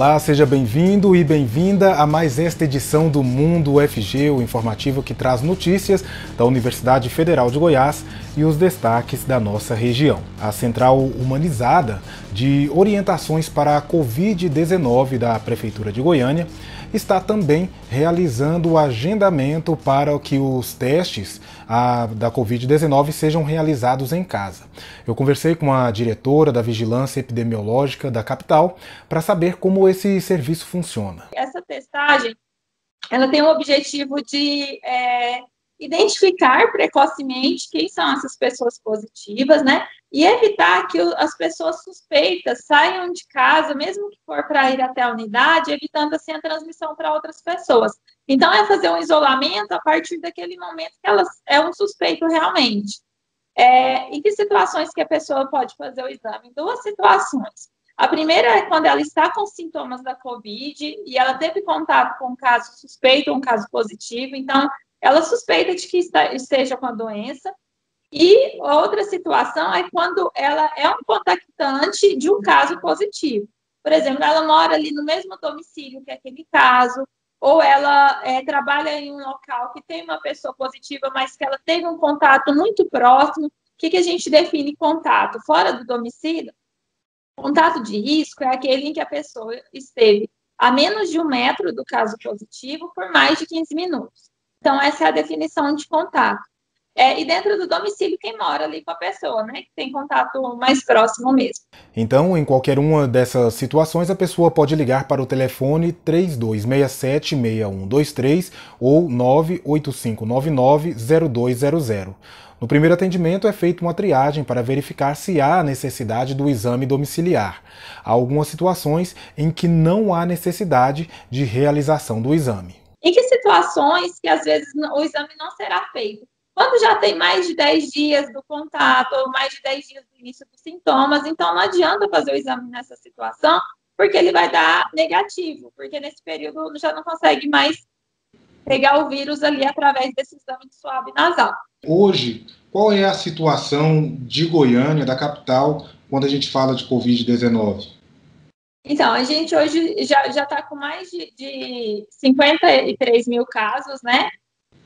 Olá, seja bem-vindo e bem-vinda a mais esta edição do Mundo UFG, o informativo que traz notícias da Universidade Federal de Goiás e os destaques da nossa região. A Central Humanizada de Orientações para a Covid-19 da Prefeitura de Goiânia está também realizando o agendamento para que os testes a, da Covid-19 sejam realizados em casa. Eu conversei com a diretora da Vigilância Epidemiológica da capital para saber como esse serviço funciona. Essa testagem ela tem o objetivo de é, identificar precocemente quem são essas pessoas positivas, né? e evitar que as pessoas suspeitas saiam de casa, mesmo que for para ir até a unidade, evitando assim a transmissão para outras pessoas. Então, é fazer um isolamento a partir daquele momento que ela é um suspeito realmente. É, em que situações que a pessoa pode fazer o exame? duas situações. A primeira é quando ela está com sintomas da COVID e ela teve contato com um caso suspeito, um caso positivo, então ela suspeita de que está, esteja com a doença e outra situação é quando ela é um contactante de um caso positivo. Por exemplo, ela mora ali no mesmo domicílio que aquele caso, ou ela é, trabalha em um local que tem uma pessoa positiva, mas que ela teve um contato muito próximo. O que, que a gente define contato? Fora do domicílio, contato de risco é aquele em que a pessoa esteve a menos de um metro do caso positivo por mais de 15 minutos. Então, essa é a definição de contato. É, e dentro do domicílio quem mora ali com a pessoa, né? Que tem contato mais próximo mesmo. Então, em qualquer uma dessas situações, a pessoa pode ligar para o telefone 3267-6123 ou 98599-0200. No primeiro atendimento é feita uma triagem para verificar se há necessidade do exame domiciliar. Há algumas situações em que não há necessidade de realização do exame. Em que situações que às vezes o exame não será feito? Quando já tem mais de 10 dias do contato, ou mais de 10 dias do início dos sintomas, então não adianta fazer o exame nessa situação, porque ele vai dar negativo, porque nesse período já não consegue mais pegar o vírus ali através desse exame de suave nasal. Hoje, qual é a situação de Goiânia, da capital, quando a gente fala de Covid-19? Então, a gente hoje já está com mais de, de 53 mil casos, né?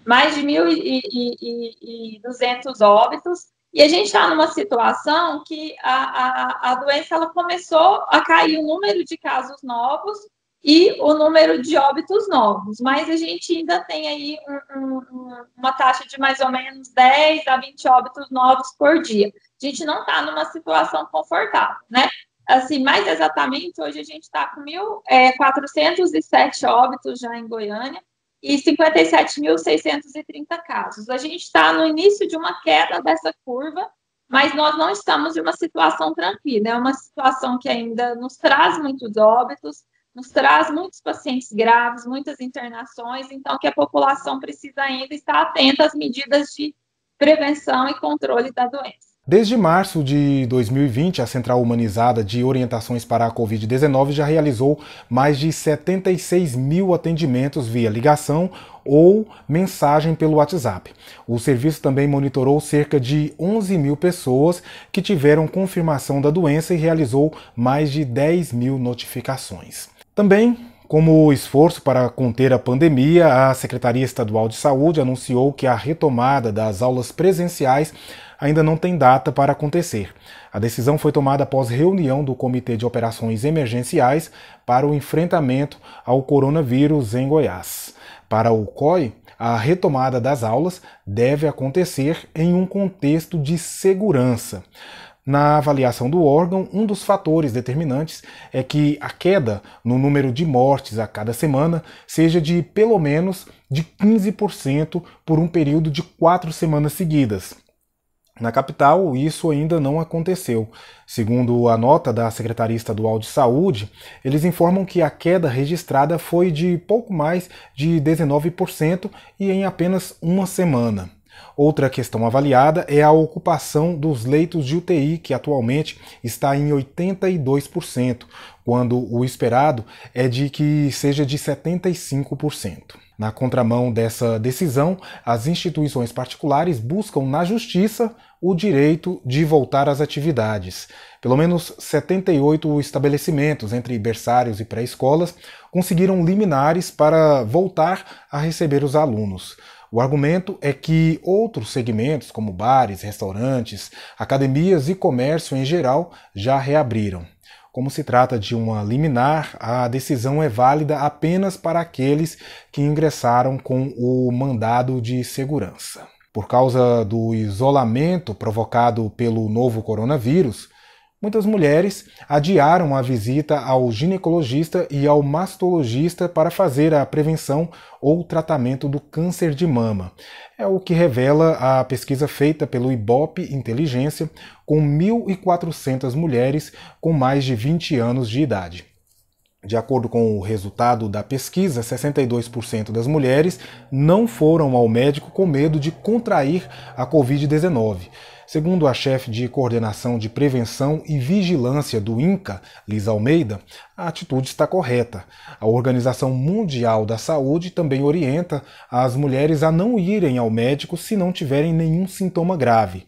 mais de 1.200 óbitos, e a gente está numa situação que a, a, a doença ela começou a cair o número de casos novos e o número de óbitos novos, mas a gente ainda tem aí um, um, uma taxa de mais ou menos 10 a 20 óbitos novos por dia. A gente não está numa situação confortável, né? Assim, mais exatamente, hoje a gente está com 1.407 é, óbitos já em Goiânia, e 57.630 casos. A gente está no início de uma queda dessa curva, mas nós não estamos em uma situação tranquila. É uma situação que ainda nos traz muitos óbitos, nos traz muitos pacientes graves, muitas internações, então que a população precisa ainda estar atenta às medidas de prevenção e controle da doença. Desde março de 2020, a Central Humanizada de Orientações para a Covid-19 já realizou mais de 76 mil atendimentos via ligação ou mensagem pelo WhatsApp. O serviço também monitorou cerca de 11 mil pessoas que tiveram confirmação da doença e realizou mais de 10 mil notificações. Também como esforço para conter a pandemia, a Secretaria Estadual de Saúde anunciou que a retomada das aulas presenciais ainda não tem data para acontecer. A decisão foi tomada após reunião do Comitê de Operações Emergenciais para o enfrentamento ao coronavírus em Goiás. Para o COI, a retomada das aulas deve acontecer em um contexto de segurança. Na avaliação do órgão, um dos fatores determinantes é que a queda no número de mortes a cada semana seja de pelo menos de 15% por um período de quatro semanas seguidas, na capital, isso ainda não aconteceu. Segundo a nota da Secretaria Estadual de Saúde, eles informam que a queda registrada foi de pouco mais de 19% e em apenas uma semana. Outra questão avaliada é a ocupação dos leitos de UTI, que atualmente está em 82%, quando o esperado é de que seja de 75%. Na contramão dessa decisão, as instituições particulares buscam na justiça o direito de voltar às atividades. Pelo menos 78 estabelecimentos, entre berçários e pré-escolas, conseguiram liminares para voltar a receber os alunos. O argumento é que outros segmentos, como bares, restaurantes, academias e comércio em geral, já reabriram. Como se trata de uma liminar, a decisão é válida apenas para aqueles que ingressaram com o mandado de segurança. Por causa do isolamento provocado pelo novo coronavírus, muitas mulheres adiaram a visita ao ginecologista e ao mastologista para fazer a prevenção ou tratamento do câncer de mama. É o que revela a pesquisa feita pelo Ibope Inteligência com 1.400 mulheres com mais de 20 anos de idade. De acordo com o resultado da pesquisa, 62% das mulheres não foram ao médico com medo de contrair a Covid-19. Segundo a chefe de coordenação de prevenção e vigilância do INCA, Liz Almeida, a atitude está correta. A Organização Mundial da Saúde também orienta as mulheres a não irem ao médico se não tiverem nenhum sintoma grave.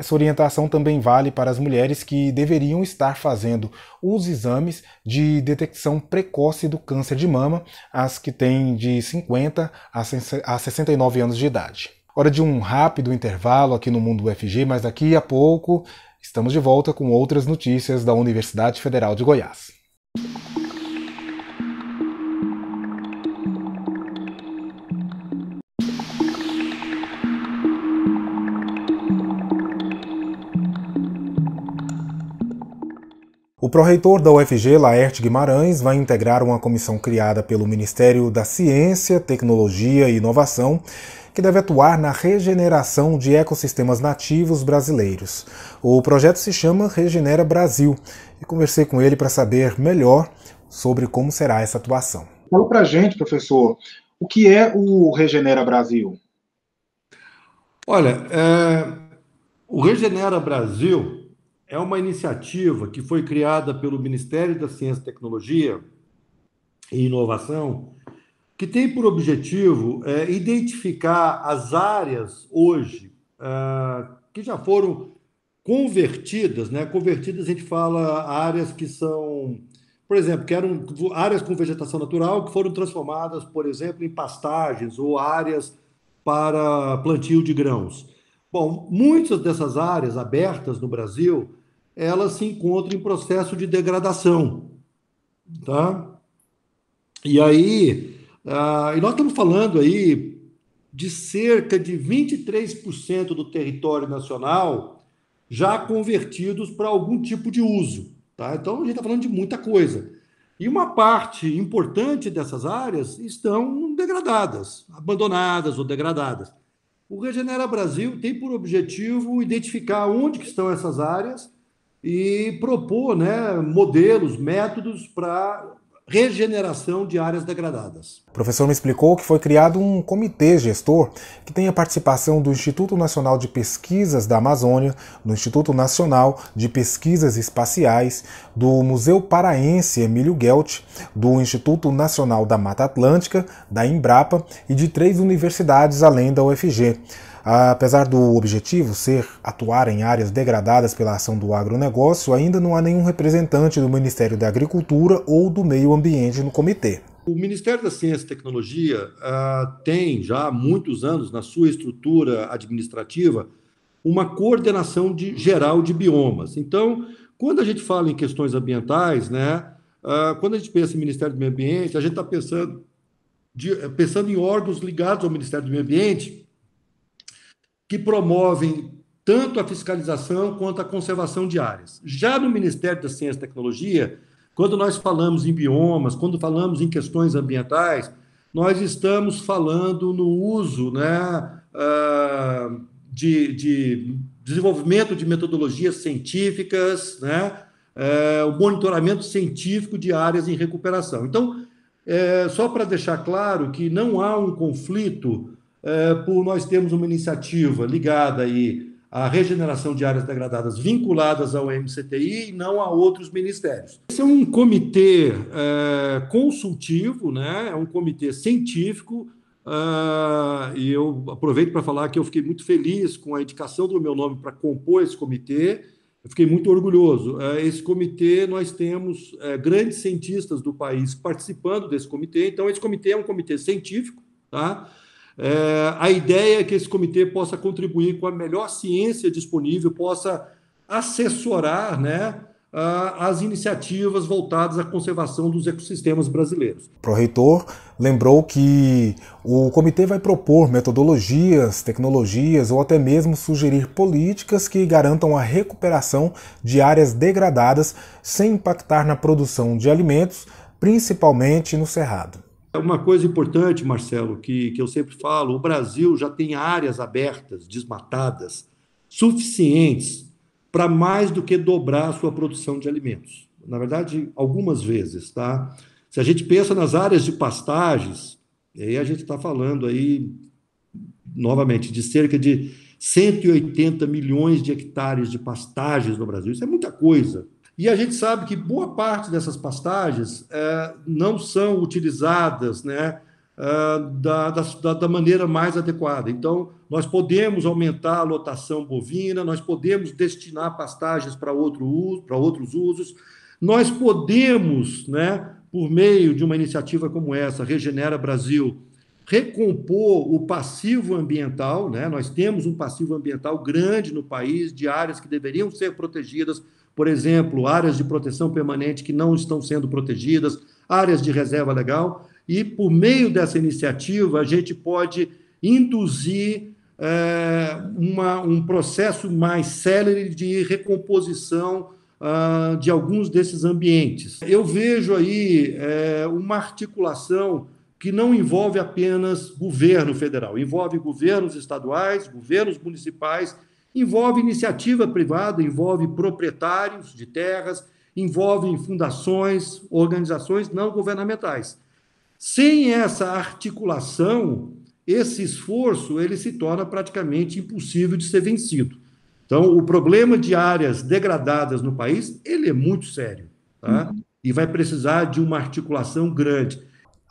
Essa orientação também vale para as mulheres que deveriam estar fazendo os exames de detecção precoce do câncer de mama, as que têm de 50 a 69 anos de idade. Hora de um rápido intervalo aqui no Mundo UFG, mas daqui a pouco estamos de volta com outras notícias da Universidade Federal de Goiás. O pró-reitor da UFG, Laerte Guimarães, vai integrar uma comissão criada pelo Ministério da Ciência, Tecnologia e Inovação que deve atuar na regeneração de ecossistemas nativos brasileiros. O projeto se chama Regenera Brasil e conversei com ele para saber melhor sobre como será essa atuação. Fala para gente, professor, o que é o Regenera Brasil? Olha, é... o Regenera Brasil é uma iniciativa que foi criada pelo Ministério da Ciência, Tecnologia e Inovação, que tem por objetivo é, identificar as áreas hoje é, que já foram convertidas, né? Convertidas a gente fala áreas que são, por exemplo, que eram áreas com vegetação natural que foram transformadas, por exemplo, em pastagens ou áreas para plantio de grãos. Bom, muitas dessas áreas abertas no Brasil ela se encontra em processo de degradação, tá? E aí, ah, e nós estamos falando aí de cerca de 23% do território nacional já convertidos para algum tipo de uso, tá? Então a gente está falando de muita coisa. E uma parte importante dessas áreas estão degradadas, abandonadas ou degradadas. O Regenera Brasil tem por objetivo identificar onde que estão essas áreas e propor né, modelos, métodos para regeneração de áreas degradadas. O professor me explicou que foi criado um comitê gestor que tem a participação do Instituto Nacional de Pesquisas da Amazônia, do Instituto Nacional de Pesquisas Espaciais, do Museu Paraense Emílio Gelt, do Instituto Nacional da Mata Atlântica, da Embrapa e de três universidades além da UFG. Apesar do objetivo ser atuar em áreas degradadas pela ação do agronegócio, ainda não há nenhum representante do Ministério da Agricultura ou do Meio Ambiente no comitê. O Ministério da Ciência e Tecnologia uh, tem já há muitos anos na sua estrutura administrativa uma coordenação de, geral de biomas. Então, quando a gente fala em questões ambientais, né, uh, quando a gente pensa em Ministério do Meio Ambiente, a gente está pensando, pensando em órgãos ligados ao Ministério do Meio Ambiente que promovem tanto a fiscalização quanto a conservação de áreas. Já no Ministério da Ciência e Tecnologia, quando nós falamos em biomas, quando falamos em questões ambientais, nós estamos falando no uso né, ah, de, de desenvolvimento de metodologias científicas, né, eh, o monitoramento científico de áreas em recuperação. Então, é, só para deixar claro que não há um conflito é, por nós termos uma iniciativa ligada aí à regeneração de áreas degradadas vinculadas ao MCTI e não a outros ministérios. Esse é um comitê é, consultivo, né? é um comitê científico, é, e eu aproveito para falar que eu fiquei muito feliz com a indicação do meu nome para compor esse comitê. Eu fiquei muito orgulhoso. É, esse comitê, nós temos grandes cientistas do país participando desse comitê. Então, esse comitê é um comitê científico, tá? É, a ideia é que esse comitê possa contribuir com a melhor ciência disponível, possa assessorar né, as iniciativas voltadas à conservação dos ecossistemas brasileiros. O reitor lembrou que o comitê vai propor metodologias, tecnologias ou até mesmo sugerir políticas que garantam a recuperação de áreas degradadas sem impactar na produção de alimentos, principalmente no cerrado. É uma coisa importante, Marcelo, que, que eu sempre falo: o Brasil já tem áreas abertas, desmatadas, suficientes para mais do que dobrar a sua produção de alimentos. Na verdade, algumas vezes, tá? Se a gente pensa nas áreas de pastagens, aí a gente está falando aí, novamente, de cerca de 180 milhões de hectares de pastagens no Brasil. Isso é muita coisa, e a gente sabe que boa parte dessas pastagens é, não são utilizadas né, é, da, da, da, maneira mais adequada. Então, nós podemos aumentar a lotação bovina, nós podemos destinar pastagens para outro uso, para outros usos, nós podemos, né, por meio de uma iniciativa como essa, Regenera Brasil, recompor o passivo ambiental. Né? Nós temos um passivo ambiental grande no país, de áreas que deveriam ser protegidas por exemplo, áreas de proteção permanente que não estão sendo protegidas, áreas de reserva legal, e por meio dessa iniciativa a gente pode induzir é, uma, um processo mais célere de recomposição uh, de alguns desses ambientes. Eu vejo aí é, uma articulação que não envolve apenas governo federal, envolve governos estaduais, governos municipais Envolve iniciativa privada, envolve proprietários de terras, envolve fundações, organizações não governamentais. Sem essa articulação, esse esforço ele se torna praticamente impossível de ser vencido. Então, o problema de áreas degradadas no país ele é muito sério, tá? Uhum. E vai precisar de uma articulação grande.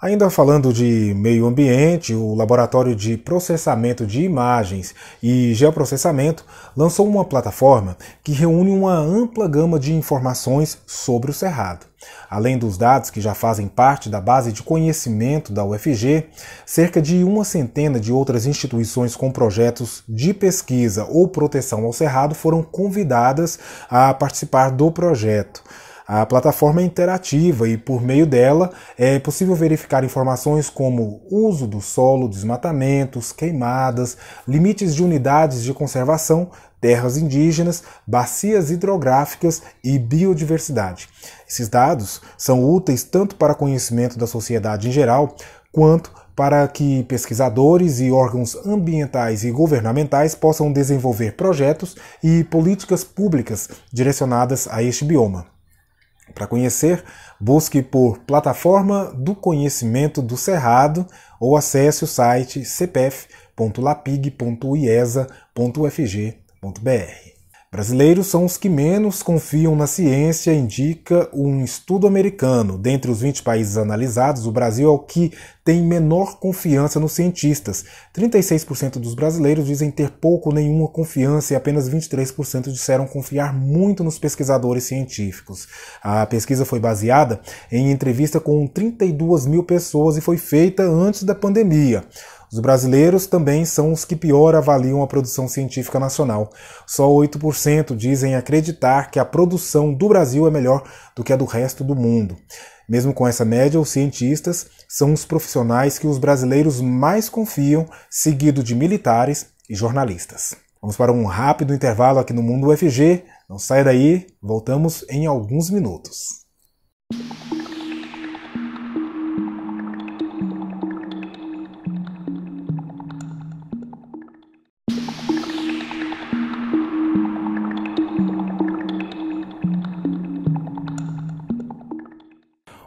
Ainda falando de meio ambiente, o Laboratório de Processamento de Imagens e Geoprocessamento lançou uma plataforma que reúne uma ampla gama de informações sobre o Cerrado. Além dos dados que já fazem parte da base de conhecimento da UFG, cerca de uma centena de outras instituições com projetos de pesquisa ou proteção ao Cerrado foram convidadas a participar do projeto. A plataforma é interativa e, por meio dela, é possível verificar informações como uso do solo, desmatamentos, queimadas, limites de unidades de conservação, terras indígenas, bacias hidrográficas e biodiversidade. Esses dados são úteis tanto para conhecimento da sociedade em geral, quanto para que pesquisadores e órgãos ambientais e governamentais possam desenvolver projetos e políticas públicas direcionadas a este bioma. Para conhecer, busque por Plataforma do Conhecimento do Cerrado ou acesse o site cpf.lapig.iesa.fg.br. Brasileiros são os que menos confiam na ciência, indica um estudo americano. Dentre os 20 países analisados, o Brasil é o que tem menor confiança nos cientistas. 36% dos brasileiros dizem ter pouco ou nenhuma confiança e apenas 23% disseram confiar muito nos pesquisadores científicos. A pesquisa foi baseada em entrevista com 32 mil pessoas e foi feita antes da pandemia. Os brasileiros também são os que pior avaliam a produção científica nacional. Só 8% dizem acreditar que a produção do Brasil é melhor do que a do resto do mundo. Mesmo com essa média, os cientistas são os profissionais que os brasileiros mais confiam, seguido de militares e jornalistas. Vamos para um rápido intervalo aqui no Mundo UFG. Não saia daí, voltamos em alguns minutos.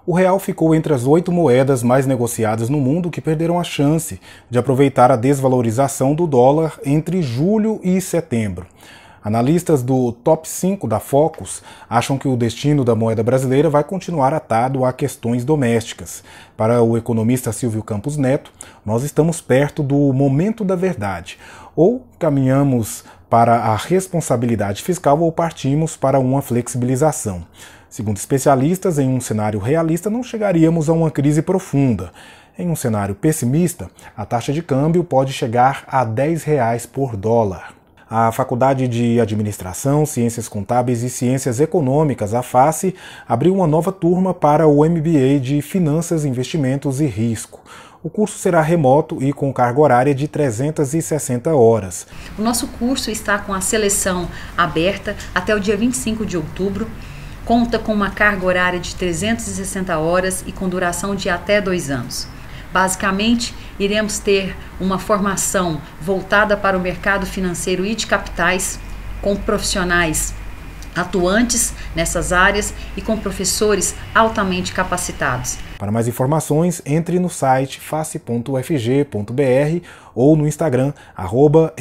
o real ficou entre as oito moedas mais negociadas no mundo que perderam a chance de aproveitar a desvalorização do dólar entre julho e setembro. Analistas do top 5 da Focus acham que o destino da moeda brasileira vai continuar atado a questões domésticas. Para o economista Silvio Campos Neto, nós estamos perto do momento da verdade. Ou caminhamos para a responsabilidade fiscal ou partimos para uma flexibilização. Segundo especialistas, em um cenário realista não chegaríamos a uma crise profunda. Em um cenário pessimista, a taxa de câmbio pode chegar a R$ 10 reais por dólar. A Faculdade de Administração, Ciências Contábeis e Ciências Econômicas, a FACE, abriu uma nova turma para o MBA de Finanças, Investimentos e Risco. O curso será remoto e com carga horária de 360 horas. O nosso curso está com a seleção aberta até o dia 25 de outubro. Conta com uma carga horária de 360 horas e com duração de até dois anos. Basicamente, iremos ter uma formação voltada para o mercado financeiro e de capitais, com profissionais atuantes nessas áreas e com professores altamente capacitados. Para mais informações, entre no site face.ufg.br ou no Instagram arroba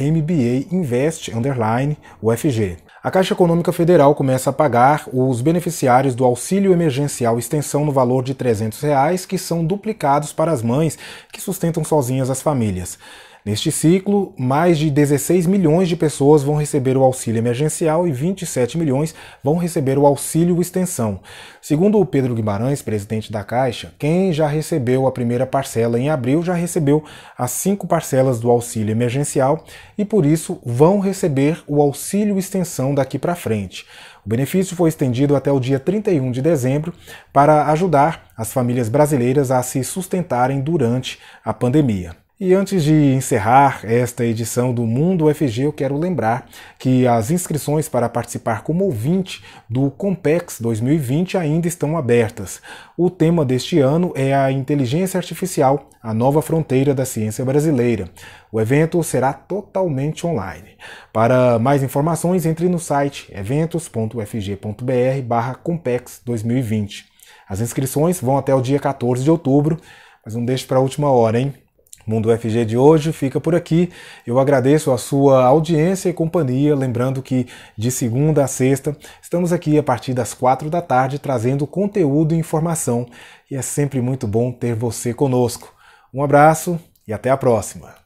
a Caixa Econômica Federal começa a pagar os beneficiários do auxílio emergencial extensão no valor de R$ 300, reais, que são duplicados para as mães que sustentam sozinhas as famílias. Neste ciclo, mais de 16 milhões de pessoas vão receber o auxílio emergencial e 27 milhões vão receber o auxílio extensão. Segundo o Pedro Guimarães, presidente da Caixa, quem já recebeu a primeira parcela em abril já recebeu as cinco parcelas do auxílio emergencial e por isso vão receber o auxílio extensão daqui para frente. O benefício foi estendido até o dia 31 de dezembro para ajudar as famílias brasileiras a se sustentarem durante a pandemia. E antes de encerrar esta edição do Mundo UFG, eu quero lembrar que as inscrições para participar como ouvinte do Compex 2020 ainda estão abertas. O tema deste ano é a inteligência artificial, a nova fronteira da ciência brasileira. O evento será totalmente online. Para mais informações, entre no site eventos.ufg.br/compex2020. As inscrições vão até o dia 14 de outubro, mas não deixe para a última hora, hein? Mundo FG de hoje fica por aqui. Eu agradeço a sua audiência e companhia. Lembrando que de segunda a sexta estamos aqui a partir das quatro da tarde trazendo conteúdo e informação. E é sempre muito bom ter você conosco. Um abraço e até a próxima!